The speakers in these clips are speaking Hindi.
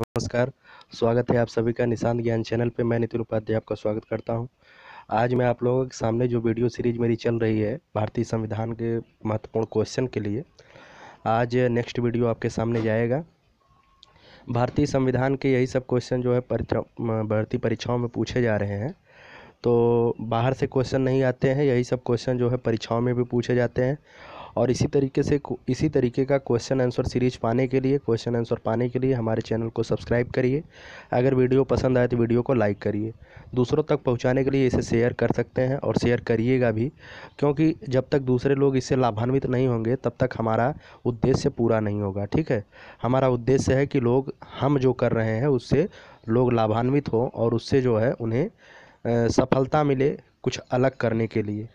नमस्कार स्वागत है आप सभी का निशांत ज्ञान चैनल पे मैं नितिन उपाध्याय आपका स्वागत करता हूँ आज मैं आप लोगों के सामने जो वीडियो सीरीज मेरी चल रही है भारतीय संविधान के महत्वपूर्ण क्वेश्चन के लिए आज नेक्स्ट वीडियो आपके सामने जाएगा भारतीय संविधान के यही सब क्वेश्चन जो है भर्ती परीक्षाओं में पूछे जा रहे हैं तो बाहर से क्वेश्चन नहीं आते हैं यही सब क्वेश्चन जो है परीक्षाओं में भी पूछे जाते हैं और इसी तरीके से इसी तरीके का क्वेश्चन आंसर सीरीज पाने के लिए क्वेश्चन आंसर पाने के लिए हमारे चैनल को सब्सक्राइब करिए अगर वीडियो पसंद आए तो वीडियो को लाइक करिए दूसरों तक पहुँचाने के लिए इसे शेयर कर सकते हैं और शेयर करिएगा भी क्योंकि जब तक दूसरे लोग इससे लाभान्वित नहीं होंगे तब तक हमारा उद्देश्य पूरा नहीं होगा ठीक है हमारा उद्देश्य है कि लोग हम जो कर रहे हैं उससे लोग लाभान्वित हों और उससे जो है उन्हें सफलता मिले कुछ अलग करने के लिए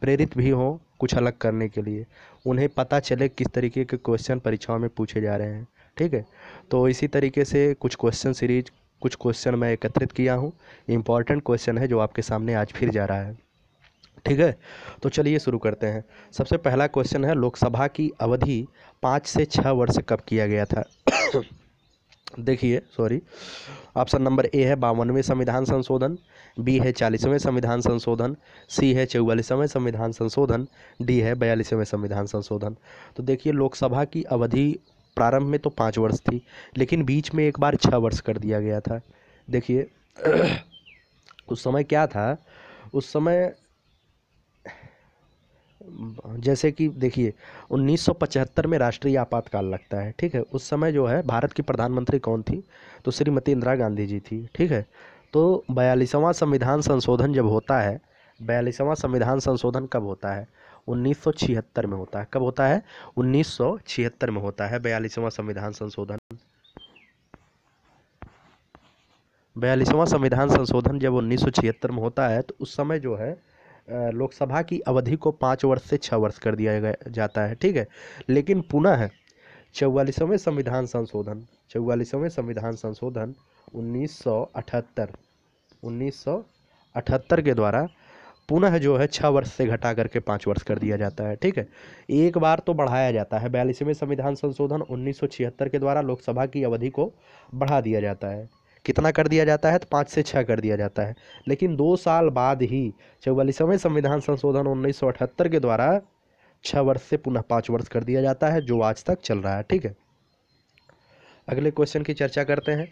प्रेरित भी हों कुछ अलग करने के लिए उन्हें पता चले किस तरीके के क्वेश्चन परीक्षाओं में पूछे जा रहे हैं ठीक है तो इसी तरीके से कुछ क्वेश्चन सीरीज कुछ क्वेश्चन मैं एकत्रित किया हूँ इम्पॉर्टेंट क्वेश्चन है जो आपके सामने आज फिर जा रहा है ठीक है तो चलिए शुरू करते हैं सबसे पहला क्वेश्चन है लोकसभा की अवधि पाँच से छः वर्ष कब किया गया था देखिए सॉरी ऑप्शन नंबर ए है बावनवें संविधान संशोधन बी है चालीसवें संविधान संशोधन सी है चौवालीसवें संविधान संशोधन डी है बयालीसवें संविधान संशोधन तो देखिए लोकसभा की अवधि प्रारंभ में तो पाँच वर्ष थी लेकिन बीच में एक बार छः वर्ष कर दिया गया था देखिए उस समय क्या था उस समय जैसे कि देखिए 1975 में राष्ट्रीय आपातकाल लगता है ठीक है उस समय जो है भारत की प्रधानमंत्री कौन थी तो श्रीमती इंदिरा गांधी जी थी ठीक है तो बयालीसवां संविधान संशोधन जब होता है बयालीसवां संविधान संशोधन कब होता है 1976 में होता है कब होता है 1976 में होता है बयालीसवां संविधान संशोधन बयालीसवां संविधान संशोधन जब 1976 में होता है तो उस समय जो है लोकसभा की अवधि को पाँच वर्ष से छः वर्ष कर दिया जाता है ठीक है लेकिन पुनः है चौवालीसवें संविधान संशोधन चौवालीसवें संविधान संशोधन 1978 1978 के द्वारा पुनः जो है छः वर्ष से घटा करके पाँच वर्ष कर दिया जाता है ठीक है एक बार तो बढ़ाया जाता है बयालीसवें संविधान संशोधन 1976 के द्वारा लोकसभा की अवधि को बढ़ा दिया जाता है कितना कर दिया जाता है तो पाँच से छः कर दिया जाता है लेकिन दो साल बाद ही चौवालीसवें संविधान संशोधन उन्नीस के द्वारा छः वर्ष से पुनः पाँच वर्ष कर दिया जाता है जो आज तक चल रहा है ठीक है अगले क्वेश्चन की चर्चा करते हैं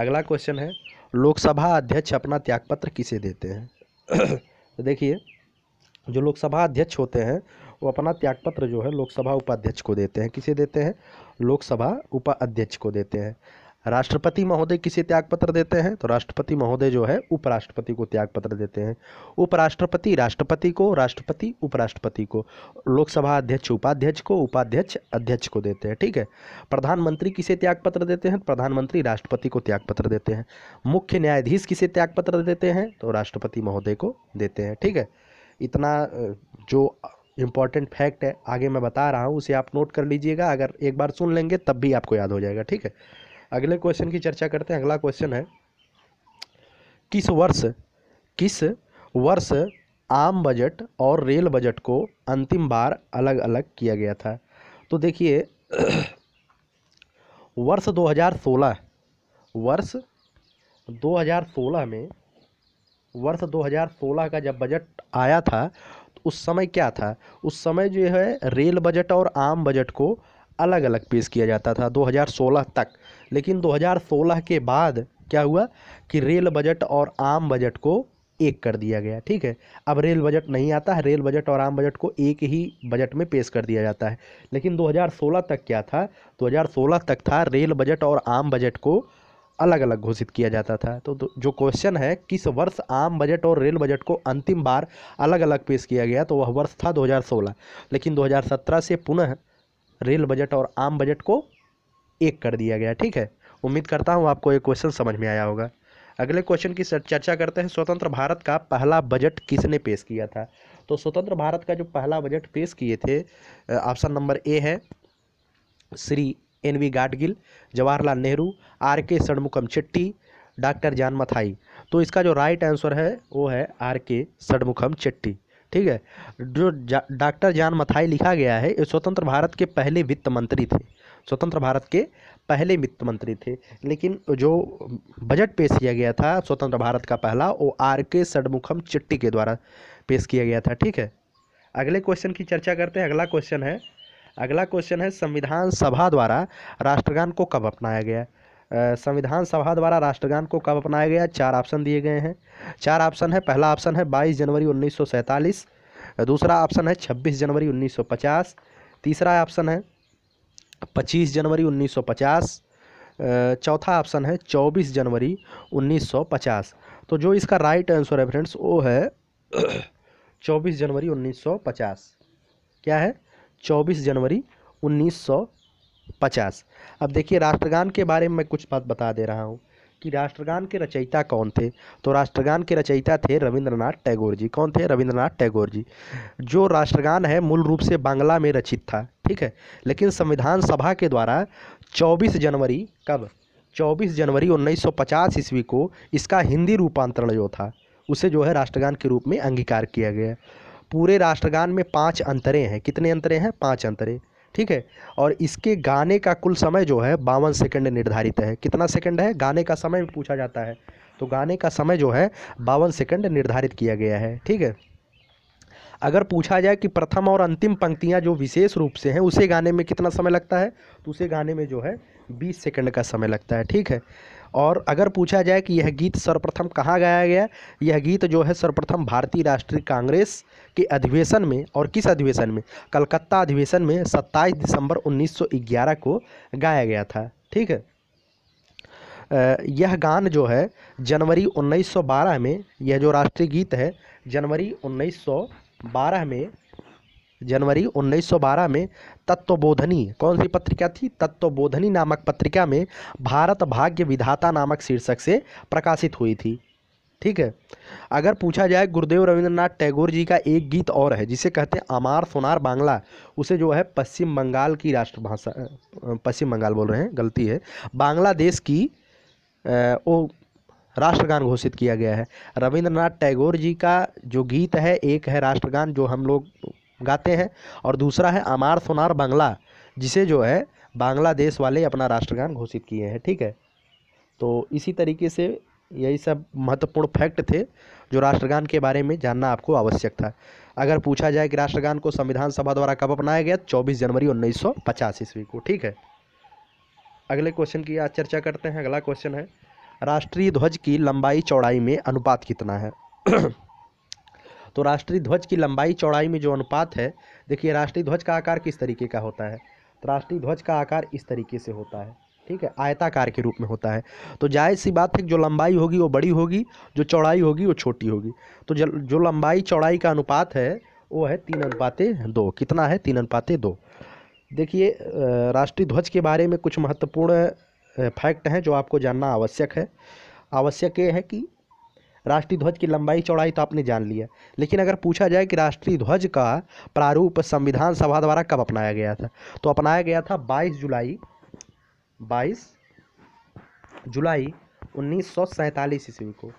अगला क्वेश्चन है लोकसभा अध्यक्ष अपना त्यागपत्र किसे देते हैं तो देखिए जो लोकसभा अध्यक्ष होते हैं वो अपना त्यागपत्र जो है लोकसभा उपाध्यक्ष को देते हैं किसे देते हैं लोकसभा उपाध्यक्ष को देते हैं राष्ट्रपति महोदय किसे त्यागपत्र देते हैं तो राष्ट्रपति महोदय जो है उपराष्ट्रपति को त्यागपत्र देते हैं उपराष्ट्रपति राष्ट्रपति को राष्ट्रपति उपराष्ट्रपति को लोकसभा अध्यक्ष उपाध्यक्ष को उपाध्यक्ष अध्यक्ष को देते हैं ठीक है प्रधानमंत्री किसे त्यागपत्र देते हैं प्रधानमंत्री राष्ट्रपति को त्यागपत्र देते हैं मुख्य न्यायाधीश किसे त्यागपत्र देते हैं तो राष्ट्रपति महोदय को देते हैं ठीक है इतना जो इम्पॉर्टेंट फैक्ट है आगे मैं बता रहा हूँ उसे आप नोट कर लीजिएगा अगर एक बार सुन लेंगे तब भी आपको याद हो जाएगा ठीक है अगले क्वेश्चन की चर्चा करते हैं अगला क्वेश्चन है किस वर्ष किस वर्ष आम बजट और रेल बजट को अंतिम बार अलग अलग किया गया था तो देखिए वर्ष 2016 वर्ष 2016 में वर्ष 2016 का जब बजट आया था तो उस समय क्या था उस समय जो है रेल बजट और आम बजट को अलग अलग पेश किया जाता था 2016 तक लेकिन 2016 के बाद क्या हुआ कि रेल बजट और आम बजट को एक कर दिया गया ठीक है अब रेल बजट नहीं आता है रेल बजट और आम बजट को एक ही बजट में पेश कर दिया जाता है लेकिन 2016 तक क्या था 2016 तक था रेल बजट और आम बजट को अलग अलग घोषित किया जाता था तो जो क्वेश्चन है किस वर्ष आम बजट और रेल बजट को अंतिम बार अलग अलग पेश किया गया तो वह वर्ष था 2016 लेकिन 2017 से पुनः रेल बजट और आम बजट को एक कर दिया गया ठीक है उम्मीद करता हूँ आपको ये क्वेश्चन समझ में आया होगा अगले क्वेश्चन की चर्चा करते हैं स्वतंत्र भारत का पहला बजट किसने पेश किया था तो स्वतंत्र भारत का जो पहला बजट पेश किए थे ऑप्शन नंबर ए है Shri N V Gadgil Jawaharlal Nehru R K Shanmukham Chetty doctor जान मथाई तो इसका जो राइट आंसर है वो है आर के षणमुखम चेट्टी ठीक है जो डॉक्टर जान मथाई लिखा गया है ये स्वतंत्र भारत के पहले वित्त मंत्री थे स्वतंत्र भारत के पहले वित्त मंत्री थे लेकिन जो बजट पेश किया गया था स्वतंत्र भारत का पहला वो आर के षडमुखम चिट्टी के द्वारा पेश किया गया था ठीक है अगले क्वेश्चन की चर्चा करते हैं अगला क्वेश्चन है अगला क्वेश्चन है संविधान सभा द्वारा राष्ट्रगान को कब अपनाया गया संविधान सभा द्वारा राष्ट्रगान को कब अपनाया गया चार ऑप्शन दिए गए हैं चार ऑप्शन है पहला ऑप्शन है 22 जनवरी 1947 दूसरा ऑप्शन है 26 जनवरी 1950 तीसरा ऑप्शन है पच्चीस जनवरी उन्नीस सौ पचास चौथा ऑप्शन है चौबीस जनवरी उन्नीस सौ पचास तो जो इसका राइट आंसर है फ्रेंड्स वो है चौबीस जनवरी उन्नीस सौ पचास क्या है चौबीस जनवरी उन्नीस सौ पचास अब देखिए राष्ट्रगान के बारे में मैं कुछ बात बता दे रहा हूँ कि राष्ट्रगान के रचयिता कौन थे तो राष्ट्रगान के रचयिता थे रविंद्रनाथ टैगोर जी कौन थे रविंद्रनाथ टैगोर जी जो राष्ट्रगान है मूल रूप से बांग्ला में रचित था ठीक है लेकिन संविधान सभा के द्वारा 24 जनवरी कब 24 जनवरी 1950 ईस्वी को इसका हिंदी रूपांतरण जो था उसे जो है राष्ट्रगान के रूप में अंगीकार किया गया पूरे राष्ट्रगान में पाँच अंतरे हैं कितने अंतरे हैं पाँच अंतरें ठीक है और इसके गाने का कुल समय जो है बावन सेकंड निर्धारित है कितना सेकंड है गाने का समय पूछा जाता है तो गाने का समय जो है बावन सेकंड निर्धारित किया गया है ठीक है अगर पूछा जाए कि प्रथम और अंतिम पंक्तियां जो विशेष रूप से हैं उसे गाने में कितना समय लगता है तो उसे गाने में जो है बीस सेकंड का समय लगता है ठीक है और अगर पूछा जाए कि यह गीत सर्वप्रथम कहाँ गाया गया यह गीत जो है सर्वप्रथम भारतीय राष्ट्रीय कांग्रेस के अधिवेशन में और किस अधिवेशन में कलकत्ता अधिवेशन में 27 दिसंबर 1911 को गाया गया था ठीक है यह गान जो है जनवरी 1912 में यह जो राष्ट्रीय गीत है जनवरी 1912 में जनवरी 1912 में तत्वबोधनी कौन सी पत्रिका थी तत्वबोधनी नामक पत्रिका में भारत भाग्य विधाता नामक शीर्षक से प्रकाशित हुई थी ठीक है अगर पूछा जाए गुरुदेव रविंद्रनाथ टैगोर जी का एक गीत और है जिसे कहते हैं अमार सोनार बांग्ला उसे जो है पश्चिम बंगाल की राष्ट्रभाषा पश्चिम बंगाल बोल रहे हैं गलती है बांग्लादेश की वो राष्ट्रगान घोषित किया गया है रविंद्रनाथ टैगोर जी का जो गीत है एक है राष्ट्रगान जो हम लोग गाते हैं और दूसरा है अमार सोनार बांग्ला जिसे जो है बांग्लादेश वाले अपना राष्ट्रगान घोषित किए हैं ठीक है तो इसी तरीके से यही सब महत्वपूर्ण फैक्ट थे जो राष्ट्रगान के बारे में जानना आपको आवश्यक था अगर पूछा जाए कि राष्ट्रगान को संविधान सभा द्वारा कब अपनाया गया 24 जनवरी 1950 ईस्वी को ठीक है अगले क्वेश्चन की आज चर्चा करते हैं अगला क्वेश्चन है राष्ट्रीय ध्वज की लंबाई चौड़ाई में अनुपात कितना है तो राष्ट्रीय ध्वज की लंबाई चौड़ाई में जो अनुपात है देखिए राष्ट्रीय ध्वज का आकार किस तरीके का होता है तो राष्ट्रीय ध्वज का आकार इस तरीके से होता है ठीक है आयताकार के रूप में होता है तो जायज़ सी बात है कि जो लंबाई होगी वो बड़ी होगी जो चौड़ाई होगी वो छोटी होगी तो जो लंबाई चौड़ाई का अनुपात है वो है तीन अनुपातें दो कितना है तीन अनुपातें दो देखिए राष्ट्रीय ध्वज के बारे में कुछ महत्वपूर्ण फैक्ट हैं जो आपको जानना आवश्यक है आवश्यक ये है कि राष्ट्रीय ध्वज की लंबाई चौड़ाई तो आपने जान लिया लेकिन अगर पूछा जाए कि राष्ट्रीय ध्वज का प्रारूप संविधान सभा द्वारा कब अपनाया गया था तो अपनाया गया था बाईस जुलाई बाईस जुलाई उन्नीस सौ ईस्वी को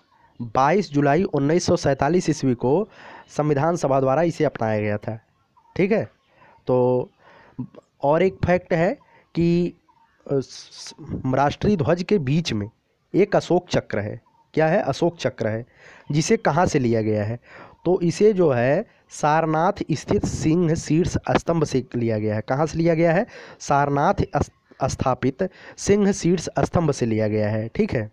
22 जुलाई उन्नीस सौ ईस्वी को संविधान सभा द्वारा इसे अपनाया गया था ठीक है तो और एक फैक्ट है कि राष्ट्रीय ध्वज के बीच में एक अशोक चक्र है क्या है अशोक चक्र है जिसे कहाँ से लिया गया है तो इसे जो है सारनाथ स्थित सिंह शीर्ष स्तंभ से लिया गया है कहाँ से लिया गया है सारनाथ स्थापित सिंह शीर्ष स्तंभ से लिया गया है ठीक है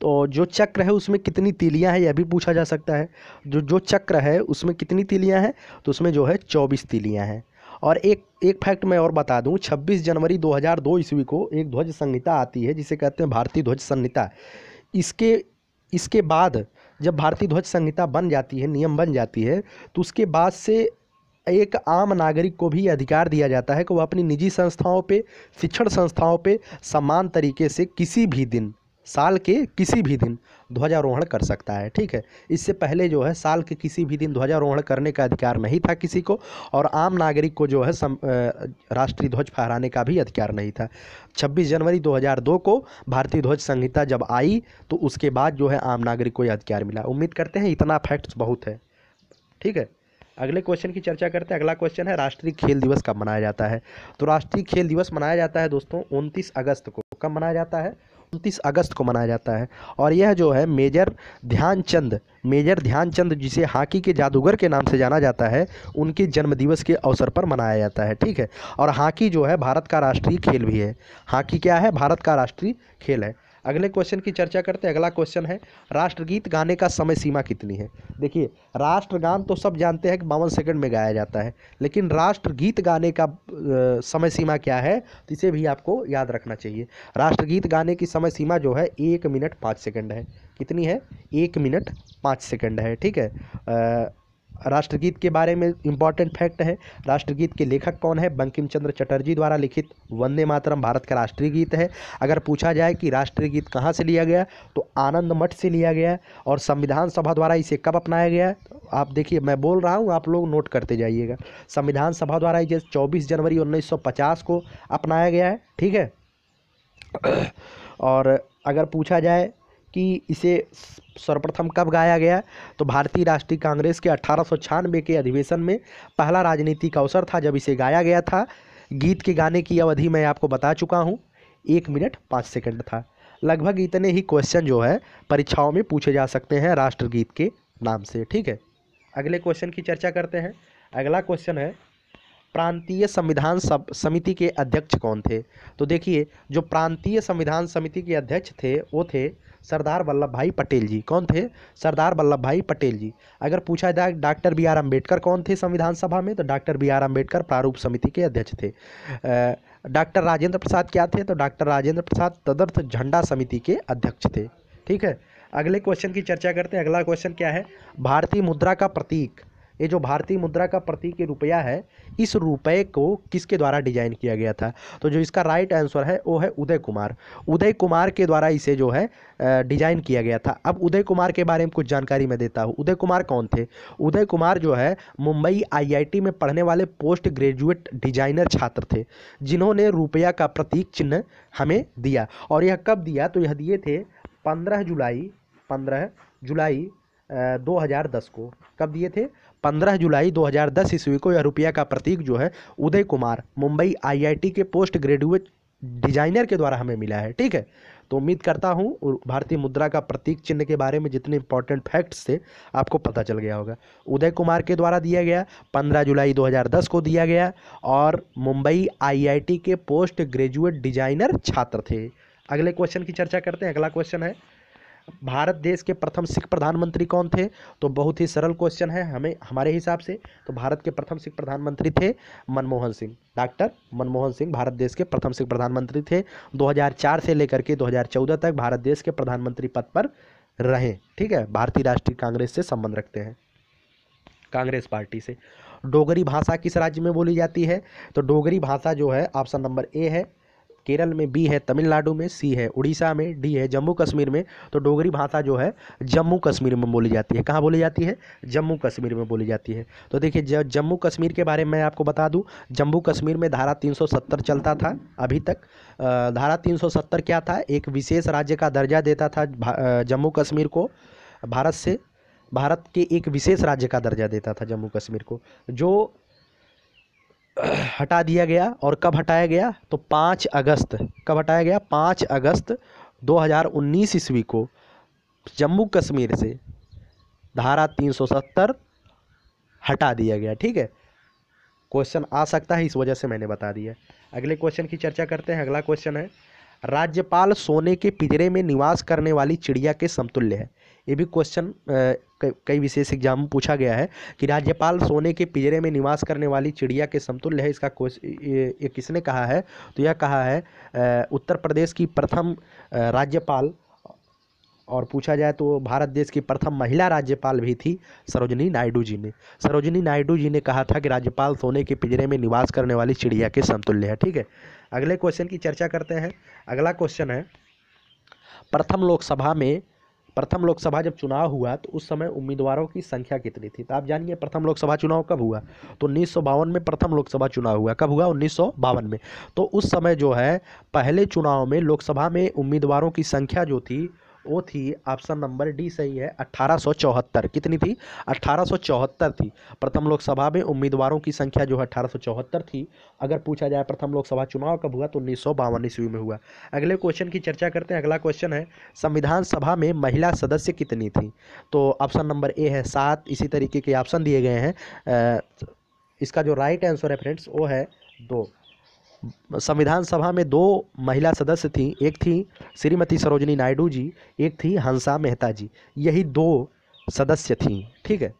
तो जो चक्र है उसमें कितनी तीलियां हैं यह भी पूछा जा सकता है जो जो चक्र है उसमें कितनी तीलियां हैं तो उसमें जो है चौबीस तीलियां हैं और एक एक फैक्ट मैं और बता दूं 26 जनवरी 2002 ईस्वी को एक ध्वज संहिता आती है जिसे कहते हैं भारतीय ध्वज संहिता इसके इसके बाद जब भारतीय ध्वज संहिता बन जाती है नियम बन जाती है तो उसके बाद से एक आम नागरिक को भी अधिकार दिया जाता है कि वह अपनी निजी संस्थाओं पे शिक्षण संस्थाओं पे समान तरीके से किसी भी दिन साल के किसी भी दिन ध्वजारोहण कर सकता है ठीक है इससे पहले जो है साल के किसी भी दिन ध्वजारोहण करने का अधिकार नहीं था किसी को और आम नागरिक को जो है राष्ट्रीय ध्वज फहराने का भी अधिकार नहीं था 26 जनवरी 2002 को भारतीय ध्वज संहिता जब आई तो उसके बाद जो है आम नागरिक को यह अधिकार मिला उम्मीद करते हैं इतना फैक्ट्स बहुत है ठीक है अगले क्वेश्चन की चर्चा करते हैं अगला क्वेश्चन है राष्ट्रीय खेल दिवस कब मनाया जाता है तो राष्ट्रीय खेल दिवस मनाया जाता है दोस्तों उनतीस अगस्त को कब मनाया जाता है उनतीस अगस्त को मनाया जाता है और यह जो है मेजर ध्यानचंद मेजर ध्यानचंद जिसे हॉकी के जादूगर के नाम से जाना जाता है उनके जन्मदिवस के अवसर पर मनाया जाता है ठीक है और हॉकी जो है भारत का राष्ट्रीय खेल भी है हॉकी क्या है भारत का राष्ट्रीय खेल है अगले क्वेश्चन की चर्चा करते हैं अगला क्वेश्चन है राष्ट्रगीत गाने का समय सीमा कितनी है देखिए राष्ट्रगान तो सब जानते हैं कि बावन सेकंड में गाया जाता है लेकिन राष्ट्रगीत गाने का समय सीमा क्या है इसे भी आपको याद रखना चाहिए राष्ट्रगीत गाने की समय सीमा जो है एक मिनट पाँच सेकेंड है कितनी है एक मिनट पाँच सेकेंड है ठीक है आ, राष्ट्रगीत के बारे में इम्पॉर्टेंट फैक्ट है राष्ट्रगीत के लेखक कौन है बंकिम चंद्र चटर्जी द्वारा लिखित वंदे मातरम भारत का राष्ट्रीय गीत है अगर पूछा जाए कि राष्ट्रीय गीत कहाँ से लिया गया तो आनंद मठ से लिया गया और संविधान सभा द्वारा इसे कब अपनाया गया तो आप देखिए मैं बोल रहा हूँ आप लोग नोट करते जाइएगा संविधान सभा द्वारा इसे चौबीस जनवरी उन्नीस को अपनाया गया है ठीक है और अगर पूछा जाए कि इसे सर्वप्रथम कब गाया गया तो भारतीय राष्ट्रीय कांग्रेस के अठारह के अधिवेशन में पहला राजनीतिक अवसर था जब इसे गाया गया था गीत के गाने की अवधि मैं आपको बता चुका हूँ एक मिनट पाँच सेकंड था लगभग इतने ही क्वेश्चन जो है परीक्षाओं में पूछे जा सकते हैं राष्ट्रगीत के नाम से ठीक है अगले क्वेश्चन की चर्चा करते हैं अगला क्वेश्चन है प्रांतीय संविधान समिति के अध्यक्ष कौन थे तो देखिए जो प्रांतीय संविधान समिति के अध्यक्ष थे वो थे सरदार वल्लभ भाई पटेल जी कौन थे सरदार वल्लभ भाई पटेल जी अगर पूछा जाए डॉक्टर बी आर अम्बेडकर कौन थे संविधान सभा में तो डॉक्टर बी आर अम्बेडकर प्रारूप समिति के अध्यक्ष थे डॉक्टर राजेंद्र प्रसाद क्या थे तो डॉक्टर राजेंद्र प्रसाद तदर्थ झंडा समिति के अध्यक्ष थे ठीक है अगले क्वेश्चन की चर्चा करते हैं अगला क्वेश्चन क्या है भारतीय मुद्रा का प्रतीक ये जो भारतीय मुद्रा का प्रतीक रुपया है इस रुपये को किसके द्वारा डिजाइन किया गया था तो जो इसका राइट आंसर है वो है उदय कुमार उदय कुमार के द्वारा इसे जो है डिजाइन किया गया था अब उदय कुमार के बारे में कुछ जानकारी मैं देता हूँ उदय कुमार कौन थे उदय कुमार जो है मुंबई आईआईटी में पढ़ने वाले पोस्ट ग्रेजुएट डिजाइनर छात्र थे जिन्होंने रुपया का प्रतीक चिन्ह हमें दिया और यह कब दिया तो यह दिए थे पंद्रह जुलाई पंद्रह जुलाई दो हज़ार दस को कब दिए थे 15 जुलाई 2010 ईस्वी को यह रुपया का प्रतीक जो है उदय कुमार मुंबई आईआईटी के पोस्ट ग्रेजुएट डिजाइनर के द्वारा हमें मिला है ठीक है तो उम्मीद करता हूँ भारतीय मुद्रा का प्रतीक चिन्ह के बारे में जितने इंपॉर्टेंट फैक्ट्स थे आपको पता चल गया होगा उदय कुमार के द्वारा दिया गया 15 जुलाई 2010 को दिया गया और मुंबई आईआईटी के पोस्ट ग्रेजुएट डिजाइनर छात्र थे अगले क्वेश्चन की चर्चा करते हैं अगला क्वेश्चन है भारत देश के प्रथम सिख प्रधानमंत्री कौन थे तो बहुत ही सरल क्वेश्चन है हमें हमारे हिसाब से तो भारत के प्रथम सिख प्रधानमंत्री थे मनमोहन सिंह डॉक्टर मनमोहन सिंह भारत देश के प्रथम सिख प्रधानमंत्री थे 2004 से लेकर के 2014 तक भारत देश के प्रधानमंत्री पद पर रहे ठीक है भारतीय राष्ट्रीय कांग्रेस से संबंध रखते हैं कांग्रेस पार्टी से डोगरी भाषा किस राज्य में बोली जाती है तो डोगरी भाषा जो है ऑप्शन नंबर ए है केरल में बी है तमिलनाडु में सी है उड़ीसा में डी है जम्मू कश्मीर में तो डोगरी भाषा जो है जम्मू कश्मीर में बोली जाती है कहाँ बोली जाती है जम्मू कश्मीर में बोली जाती है तो देखिए जम्मू कश्मीर के बारे में आपको बता दूँ जम्मू कश्मीर में धारा तीन चलता था अभी तक धारा तीन क्या था एक विशेष राज्य का दर्जा देता था जम्मू कश्मीर को भारत से भारत के एक विशेष राज्य का दर्जा देता था जम्मू कश्मीर को जो हटा दिया गया और कब हटाया गया तो पाँच अगस्त कब हटाया गया पाँच अगस्त 2019 ईस्वी को जम्मू कश्मीर से धारा 370 हटा दिया गया ठीक है क्वेश्चन आ सकता है इस वजह से मैंने बता दिया अगले क्वेश्चन की चर्चा करते हैं अगला क्वेश्चन है राज्यपाल सोने के पिंजरे में निवास करने वाली चिड़िया के समतुल्य है ये भी क्वेश्चन कई विशेष एग्जाम में पूछा गया है कि राज्यपाल सोने के पिजरे में निवास करने वाली चिड़िया के समतुल्य है इसका क्वेश्चन ये किसने कहा है तो यह कहा है उत्तर प्रदेश की प्रथम राज्यपाल और पूछा जाए तो भारत देश की प्रथम महिला राज्यपाल भी थी सरोजनी नायडू जी ने सरोजनी नायडू जी ने कहा था कि राज्यपाल सोने के पिंजरे में निवास करने वाली चिड़िया के समतुल्य है ठीक है अगले क्वेश्चन की चर्चा करते हैं अगला क्वेश्चन है प्रथम लोकसभा में प्रथम लोकसभा जब चुनाव हुआ तो उस समय उम्मीदवारों की संख्या कितनी थी तो आप जानिए प्रथम लोकसभा चुनाव कब हुआ तो उन्नीस में प्रथम लोकसभा चुनाव हुआ कब हुआ उन्नीस में तो उस समय जो है पहले चुनाव में लोकसभा में उम्मीदवारों की संख्या जो थी वो थी ऑप्शन नंबर डी सही है अट्ठारह कितनी थी अट्ठारह थी प्रथम लोकसभा में उम्मीदवारों की संख्या जो है अट्ठारह थी अगर पूछा जाए प्रथम लोकसभा चुनाव कब हुआ तो उन्नीस सौ ईस्वी में हुआ अगले क्वेश्चन की चर्चा करते हैं अगला क्वेश्चन है संविधान सभा में महिला सदस्य कितनी थी तो ऑप्शन नंबर ए है सात इसी तरीके के ऑप्शन दिए गए हैं इसका जो राइट आंसर है फ्रेंड्स वो है दो संविधान सभा में दो महिला सदस्य थीं एक थी श्रीमती सरोजनी नायडू जी एक थी हंसा मेहता जी यही दो सदस्य थीं ठीक है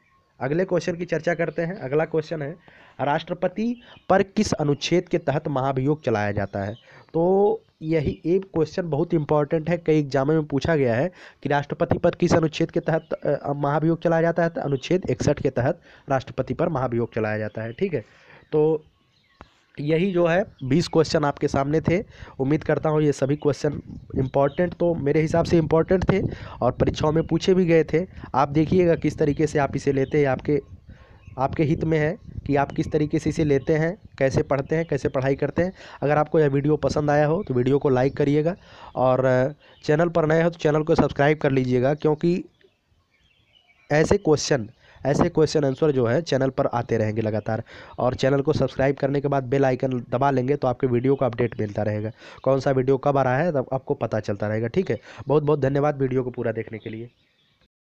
अगले क्वेश्चन की चर्चा करते हैं अगला क्वेश्चन है राष्ट्रपति पर किस अनुच्छेद के तहत महाभियोग चलाया जाता है तो यही एक क्वेश्चन बहुत इंपॉर्टेंट है कई एग्जाम में पूछा गया है कि राष्ट्रपति पर किस अनुच्छेद के तहत महाभियोग चलाया जाता है तो अनुच्छेद इकसठ के तहत राष्ट्रपति पर महाभियोग चलाया जाता है ठीक है तो यही जो है बीस क्वेश्चन आपके सामने थे उम्मीद करता हूँ ये सभी क्वेश्चन इंपॉर्टेंट तो मेरे हिसाब से इम्पॉर्टेंट थे और परीक्षाओं में पूछे भी गए थे आप देखिएगा किस तरीके से आप इसे लेते हैं आपके आपके हित में है कि आप किस तरीके से इसे लेते हैं कैसे पढ़ते हैं कैसे पढ़ाई करते हैं अगर आपको यह वीडियो पसंद आया हो तो वीडियो को लाइक करिएगा और चैनल पर नए हो तो चैनल को सब्सक्राइब कर लीजिएगा क्योंकि ऐसे क्वेश्चन ऐसे क्वेश्चन आंसर जो है चैनल पर आते रहेंगे लगातार और चैनल को सब्सक्राइब करने के बाद बेल आइकन दबा लेंगे तो आपके वीडियो का अपडेट मिलता रहेगा कौन सा वीडियो कब आ रहा है तब आपको पता चलता रहेगा ठीक है बहुत बहुत धन्यवाद वीडियो को पूरा देखने के लिए